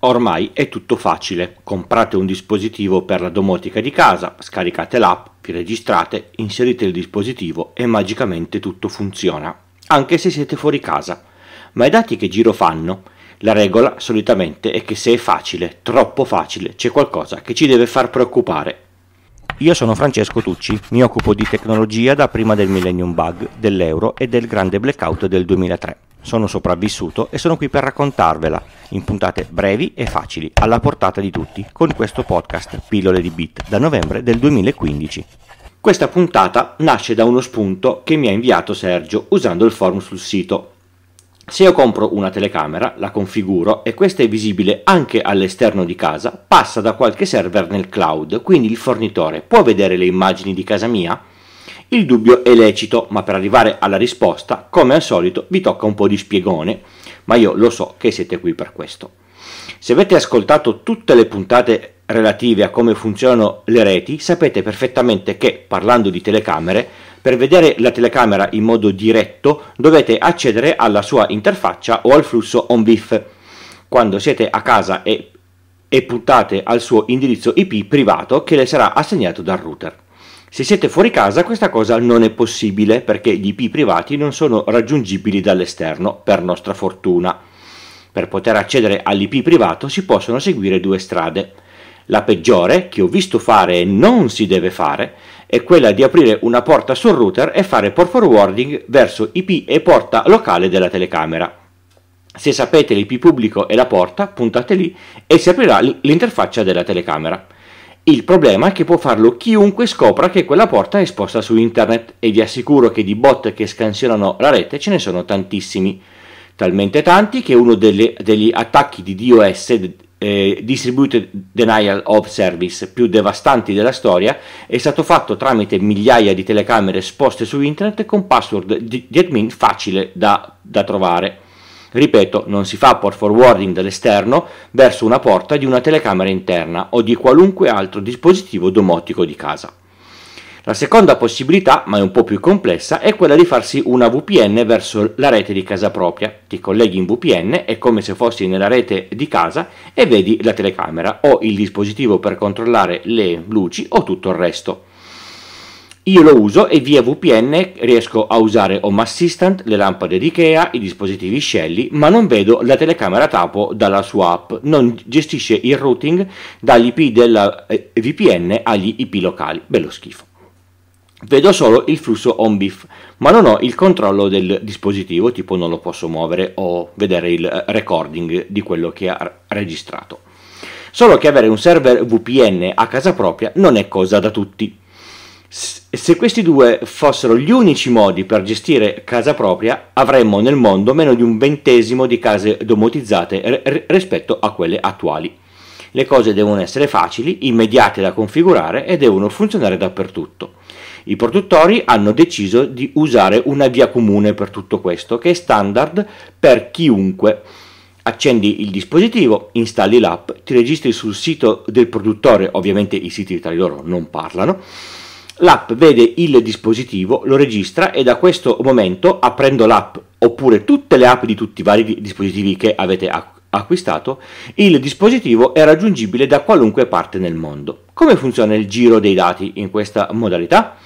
Ormai è tutto facile, comprate un dispositivo per la domotica di casa, scaricate l'app, vi registrate, inserite il dispositivo e magicamente tutto funziona, anche se siete fuori casa. Ma i dati che giro fanno? La regola solitamente è che se è facile, troppo facile, c'è qualcosa che ci deve far preoccupare. Io sono Francesco Tucci, mi occupo di tecnologia da prima del Millennium Bug, dell'euro e del grande blackout del 2003 sono sopravvissuto e sono qui per raccontarvela in puntate brevi e facili, alla portata di tutti, con questo podcast Pillole di Bit da novembre del 2015. Questa puntata nasce da uno spunto che mi ha inviato Sergio usando il forum sul sito. Se io compro una telecamera, la configuro e questa è visibile anche all'esterno di casa, passa da qualche server nel cloud, quindi il fornitore può vedere le immagini di casa mia? Il dubbio è lecito, ma per arrivare alla risposta, come al solito, vi tocca un po' di spiegone, ma io lo so che siete qui per questo. Se avete ascoltato tutte le puntate relative a come funzionano le reti, sapete perfettamente che, parlando di telecamere, per vedere la telecamera in modo diretto dovete accedere alla sua interfaccia o al flusso OnBIF. Quando siete a casa e, e puntate al suo indirizzo IP privato che le sarà assegnato dal router. Se siete fuori casa questa cosa non è possibile perché gli IP privati non sono raggiungibili dall'esterno, per nostra fortuna. Per poter accedere all'IP privato si possono seguire due strade. La peggiore, che ho visto fare e non si deve fare, è quella di aprire una porta sul router e fare port forwarding verso IP e porta locale della telecamera. Se sapete l'IP pubblico e la porta, puntate lì e si aprirà l'interfaccia della telecamera. Il problema è che può farlo chiunque scopra che quella porta è esposta su internet e vi assicuro che di bot che scansionano la rete ce ne sono tantissimi, talmente tanti che uno delle, degli attacchi di DOS eh, Distributed Denial of Service più devastanti della storia è stato fatto tramite migliaia di telecamere esposte su internet con password di, di admin facile da, da trovare. Ripeto, non si fa port forwarding dall'esterno verso una porta di una telecamera interna o di qualunque altro dispositivo domotico di casa. La seconda possibilità, ma è un po' più complessa, è quella di farsi una VPN verso la rete di casa propria. Ti colleghi in VPN, è come se fossi nella rete di casa e vedi la telecamera o il dispositivo per controllare le luci o tutto il resto. Io lo uso e via VPN riesco a usare Home Assistant, le lampade di Ikea, i dispositivi Shelly, ma non vedo la telecamera Tapo dalla sua app, non gestisce il routing dall'IP della eh, VPN agli IP locali, bello schifo. Vedo solo il flusso OnBIF, ma non ho il controllo del dispositivo, tipo non lo posso muovere o vedere il eh, recording di quello che ha registrato. Solo che avere un server VPN a casa propria non è cosa da tutti. Se questi due fossero gli unici modi per gestire casa propria, avremmo nel mondo meno di un ventesimo di case domotizzate rispetto a quelle attuali. Le cose devono essere facili, immediate da configurare e devono funzionare dappertutto. I produttori hanno deciso di usare una via comune per tutto questo, che è standard per chiunque. Accendi il dispositivo, installi l'app, ti registri sul sito del produttore, ovviamente i siti tra loro non parlano l'app vede il dispositivo, lo registra e da questo momento, aprendo l'app oppure tutte le app di tutti i vari dispositivi che avete acquistato, il dispositivo è raggiungibile da qualunque parte nel mondo. Come funziona il giro dei dati in questa modalità?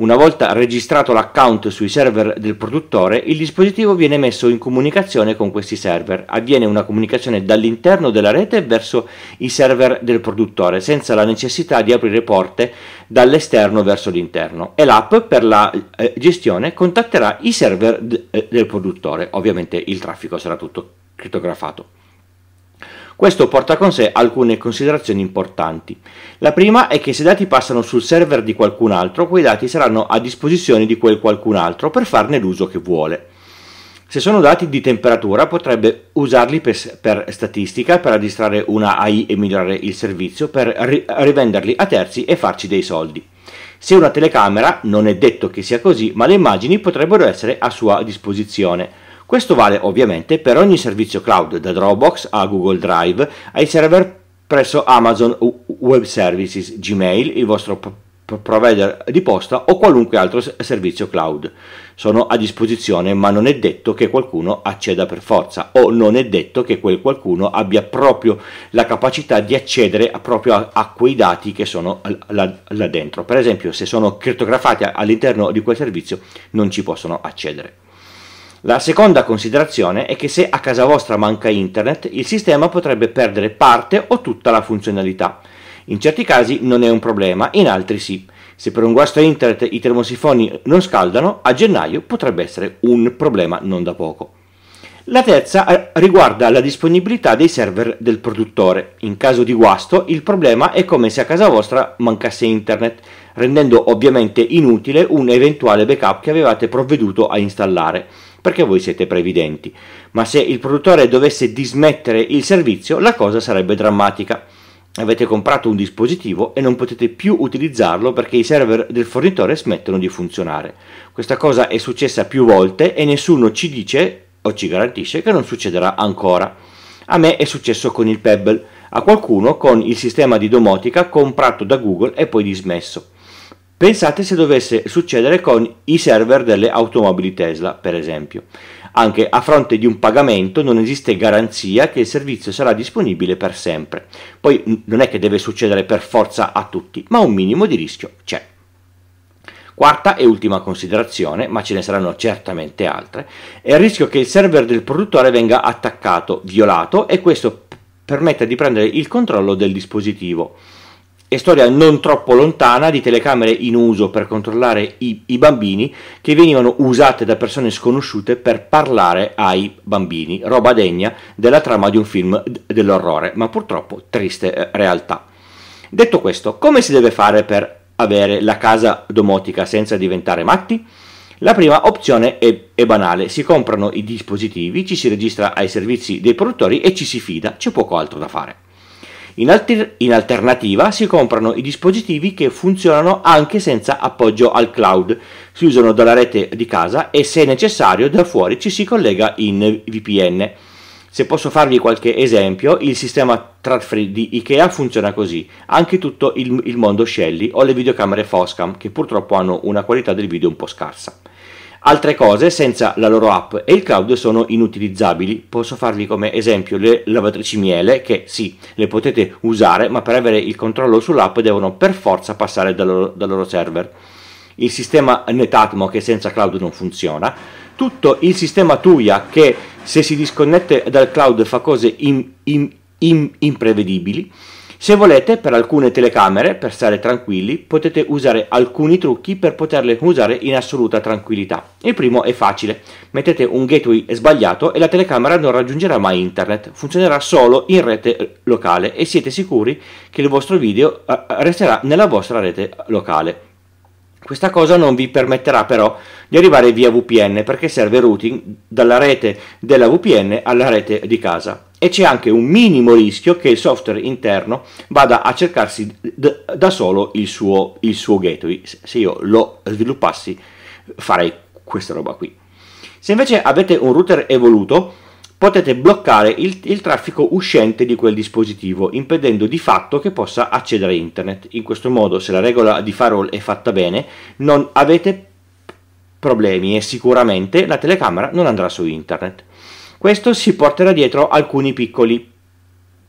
Una volta registrato l'account sui server del produttore, il dispositivo viene messo in comunicazione con questi server. Avviene una comunicazione dall'interno della rete verso i server del produttore, senza la necessità di aprire porte dall'esterno verso l'interno. E l'app per la eh, gestione contatterà i server d- eh, del produttore. Ovviamente il traffico sarà tutto crittografato. Questo porta con sé alcune considerazioni importanti. La prima è che se i dati passano sul server di qualcun altro, quei dati saranno a disposizione di quel qualcun altro per farne l'uso che vuole. Se sono dati di temperatura potrebbe usarli per, per statistica, per addistrare una AI e migliorare il servizio, per ri rivenderli a terzi e farci dei soldi. Se una telecamera, non è detto che sia così, ma le immagini potrebbero essere a sua disposizione questo vale ovviamente per ogni servizio cloud, da Dropbox a Google Drive, ai server presso Amazon Web Services, Gmail, il vostro provider di posta o qualunque altro servizio cloud. Sono a disposizione, ma non è detto che qualcuno acceda per forza o non è detto che quel qualcuno abbia proprio la capacità di accedere a, proprio a, a quei dati che sono là, là dentro. Per esempio, se sono crittografati all'interno di quel servizio non ci possono accedere. La seconda considerazione è che se a casa vostra manca internet, il sistema potrebbe perdere parte o tutta la funzionalità. In certi casi non è un problema, in altri sì. Se per un guasto internet i termosifoni non scaldano, a gennaio potrebbe essere un problema non da poco. La terza eh, riguarda la disponibilità dei server del produttore. In caso di guasto, il problema è come se a casa vostra mancasse internet rendendo ovviamente inutile un eventuale backup che avevate provveduto a installare perché voi siete previdenti. Ma se il produttore dovesse dismettere il servizio, la cosa sarebbe drammatica. Avete comprato un dispositivo e non potete più utilizzarlo perché i server del fornitore smettono di funzionare. Questa cosa è successa più volte e nessuno ci dice o ci garantisce che non succederà ancora. A me è successo con il Pebble, a qualcuno con il sistema di domotica comprato da Google e poi dismesso. Pensate se dovesse succedere con i server delle automobili Tesla, per esempio. Anche a fronte di un pagamento non esiste garanzia che il servizio sarà disponibile per sempre. Poi non è che deve succedere per forza a tutti, ma un minimo di rischio c'è. Quarta e ultima considerazione, ma ce ne saranno certamente altre, è il rischio che il server del produttore venga attaccato, violato e questo permetta di prendere il controllo del dispositivo e storia non troppo lontana di telecamere in uso per controllare i, i, bambini che venivano usate da persone sconosciute per parlare ai bambini, roba degna della trama di un film dell'orrore, ma purtroppo triste eh, realtà. Detto questo, come si deve fare per avere la casa domotica senza diventare matti? La prima opzione è, è, banale, si comprano i dispositivi, ci si registra ai servizi dei produttori e ci si fida, c'è poco altro da fare. In, alter- in alternativa si comprano i dispositivi che funzionano anche senza appoggio al cloud, si usano dalla rete di casa e se necessario da fuori ci si collega in VPN. Se posso farvi qualche esempio, il sistema Tradfree di Ikea funziona così, anche tutto il, il mondo Shelly o le videocamere Foscam che purtroppo hanno una qualità del video un po' scarsa. Altre cose senza la loro app e il cloud sono inutilizzabili. Posso farvi come esempio le lavatrici miele che sì, le potete usare, ma per avere il controllo sull'app devono per forza passare dal loro, dal loro server. Il sistema Netatmo che senza cloud non funziona, tutto il sistema Tuya che se si disconnette dal cloud fa cose in, in, in, imprevedibili se volete, per alcune telecamere, per stare tranquilli, potete usare alcuni trucchi per poterle usare in assoluta tranquillità. Il primo è facile, mettete un gateway sbagliato e la telecamera non raggiungerà mai internet, funzionerà solo in rete locale e siete sicuri che il vostro video eh, resterà nella vostra rete locale. Questa cosa non vi permetterà però di arrivare via VPN perché serve routing dalla rete della VPN alla rete di casa e c'è anche un minimo rischio che il software interno vada a cercarsi da solo il suo, il suo gateway. Se io lo sviluppassi farei questa roba qui. Se invece avete un router evoluto potete bloccare il, il, traffico uscente di quel dispositivo, impedendo di fatto che possa accedere a internet. In questo modo, se la regola di firewall è fatta bene, non avete problemi e sicuramente la telecamera non andrà su internet. Questo si porterà dietro alcuni piccoli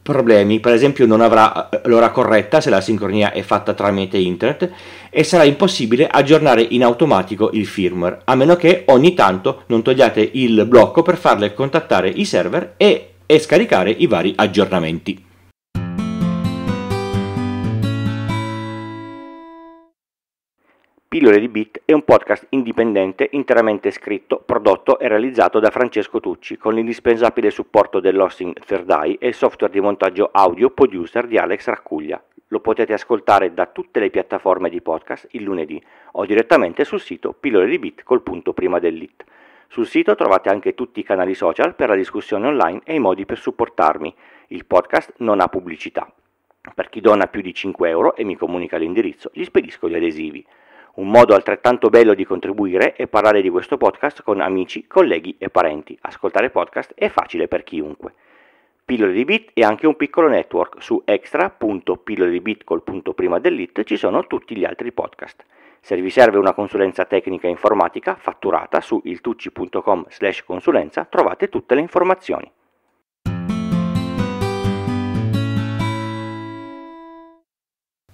problemi, per esempio non avrà eh, l'ora corretta se la sincronia è fatta tramite internet e sarà impossibile aggiornare in automatico il firmware, a meno che ogni tanto non togliate il blocco per farle contattare i server e, e scaricare i vari aggiornamenti. Pillole di Bit è un podcast indipendente interamente scritto, prodotto e realizzato da Francesco Tucci con l'indispensabile supporto dell'hosting Third Eye e il software di montaggio audio producer di Alex Raccuglia. Lo potete ascoltare da tutte le piattaforme di podcast il lunedì o direttamente sul sito pillole di Bit col punto prima dell'it. Sul sito trovate anche tutti i canali social per la discussione online e i modi per supportarmi. Il podcast non ha pubblicità. Per chi dona più di 5 euro e mi comunica l'indirizzo, gli spedisco gli adesivi. Un modo altrettanto bello di contribuire è parlare di questo podcast con amici, colleghi e parenti. Ascoltare podcast è facile per chiunque. Pillole di Bit è anche un piccolo network. Su extra.pillole col punto prima dell'it ci sono tutti gli altri podcast. Se vi serve una consulenza tecnica e informatica fatturata su iltucci.com slash consulenza trovate tutte le informazioni.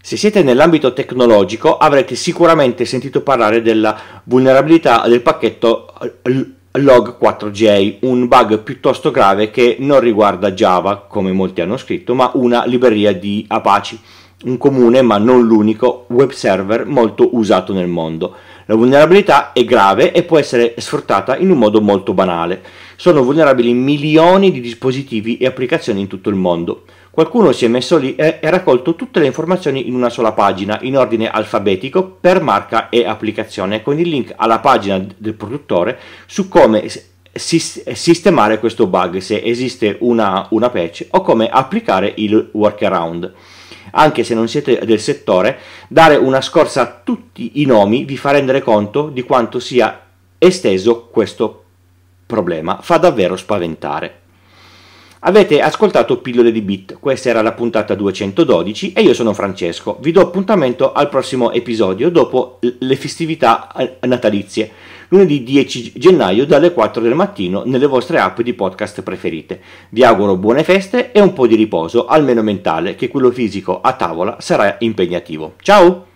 Se siete nell'ambito tecnologico avrete sicuramente sentito parlare della vulnerabilità del pacchetto eh, log4j, un bug piuttosto grave che non riguarda Java, come molti hanno scritto, ma una libreria di Apache, un comune ma non l'unico web server molto usato nel mondo. La vulnerabilità è grave e può essere sfruttata in un modo molto banale. Sono vulnerabili milioni di dispositivi e applicazioni in tutto il mondo. Qualcuno si è messo lì e ha raccolto tutte le informazioni in una sola pagina, in ordine alfabetico, per marca e applicazione, con il link alla pagina del produttore su come sistemare questo bug, se esiste una, una patch, o come applicare il workaround anche se non siete del settore, dare una scorsa a tutti i nomi vi fa rendere conto di quanto sia esteso questo problema. Fa davvero spaventare. Avete ascoltato Pillole di Bit, questa era la puntata 212 e io sono Francesco. Vi do appuntamento al prossimo episodio dopo le festività eh, natalizie, lunedì 10 gennaio dalle 4 del mattino nelle vostre app di podcast preferite. Vi auguro buone feste e un po' di riposo, almeno mentale, che quello fisico a tavola sarà impegnativo. Ciao!